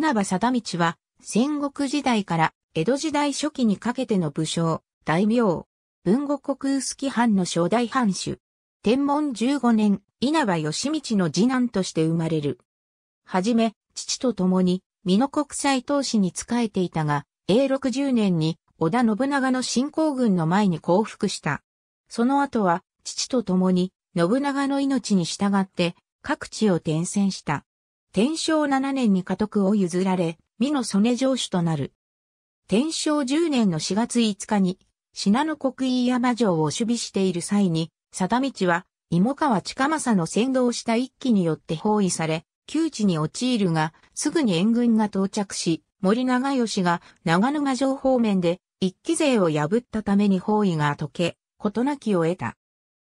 稲葉貞道は、戦国時代から江戸時代初期にかけての武将、大名、文後国薄木藩の初代藩主。天文15年、稲葉義道の次男として生まれる。はじめ、父と共に、美濃国際投資に仕えていたが、永禄10年に織田信長の進行軍の前に降伏した。その後は、父と共に、信長の命に従って、各地を転戦した。天正七年に家督を譲られ、美の曽根城主となる。天正十年の四月五日に、品の国飯山城を守備している際に、貞道は、芋川近政の先導した一揆によって包囲され、窮地に陥るが、すぐに援軍が到着し、森長吉が長沼城方面で一揆勢を破ったために包囲が解け、事なきを得た。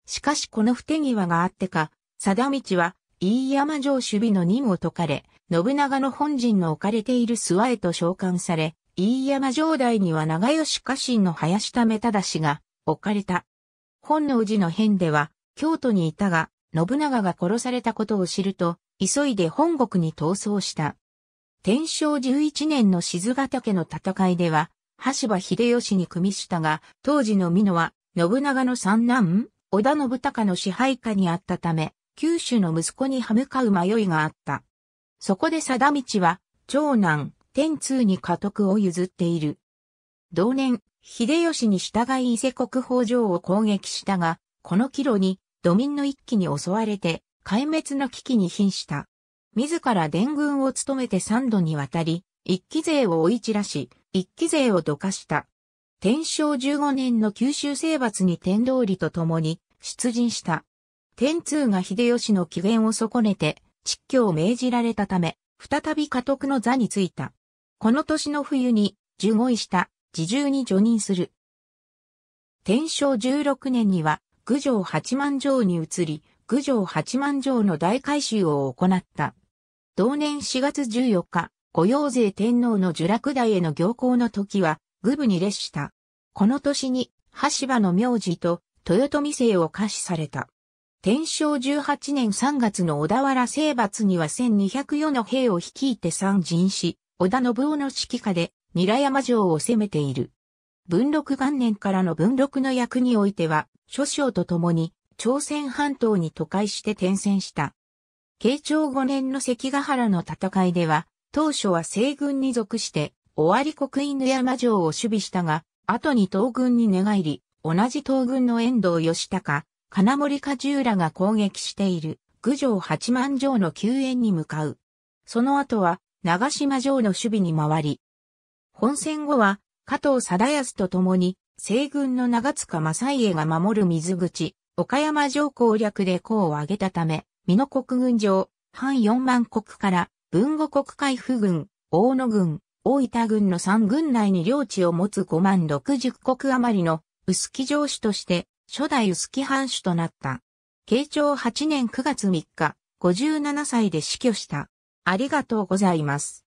しかしこの不手際があってか、貞道は飯山城守備の任を解かれ、信長の本陣の置かれている諏訪へと召喚され、飯山城代には長吉家臣の林為忠氏が置かれた。本能寺の変では、京都にいたが、信長が殺されたことを知ると、急いで本国に逃走した。天正11年の静ヶ岳の戦いでは、橋場秀吉に組みしたが、当時の美濃は、信長の三男、織田信孝の支配下にあったため、九州の息子に歯向かう迷いがあった。そこで貞道は、長男、天通に家督を譲っている。同年、秀吉に従い伊勢国宝城を攻撃したが、この帰路に、土民の一揆に襲われて、壊滅の危機に瀕した。自ら伝軍を務めて三度にわたり、一揆勢を追い散らし、一揆勢をどかした。天正十五年の九州征伐に天道理と共に出陣した。天通が秀吉の機嫌を損ねて、蟄居を命じられたため、再び家督の座についた。この年の冬に、受護位した、自重に助任する。天正十六年には、郡上八幡城に移り、郡上八幡城の大改修を行った。同年四月十四日、御用税天皇の聚楽台への行幸の時は、愚部に列した。この年に、橋場の名字と豊臣姓を下賜された。天正18年3月の小田原征伐には1204の兵を率いて参陣し、小田信夫の指揮下で、ラ山城を攻めている。文禄元年からの文禄の役においては、諸将と共に、朝鮮半島に都会して転戦した。慶長5年の関ヶ原の戦いでは、当初は西軍に属して、尾張国犬山城を守備したが、後に東軍に寝返り、同じ東軍の遠藤義高、金森果汁らが攻撃している郡上八幡城の救援に向かう。その後は長島城の守備に回り、本戦後は加藤貞康と共に西軍の長塚正家が守る水口、岡山城攻略で功を挙げたため、美濃国軍城、反四万国から文後国海府軍、大野軍、大分軍の三軍内に領地を持つ五万六十国余りの薄木城主として初代臼杵藩主となった。慶長8年9月3日、57歳で死去した。ありがとうございます。